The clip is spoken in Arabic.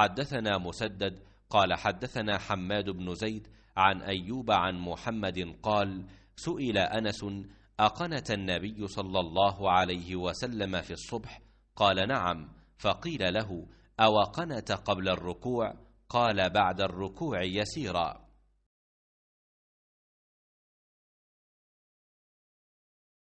حدثنا مسدد قال حدثنا حماد بن زيد عن ايوب عن محمد قال سئل انس اقنت النبي صلى الله عليه وسلم في الصبح قال نعم فقيل له اوقنت قبل الركوع قال بعد الركوع يسيرا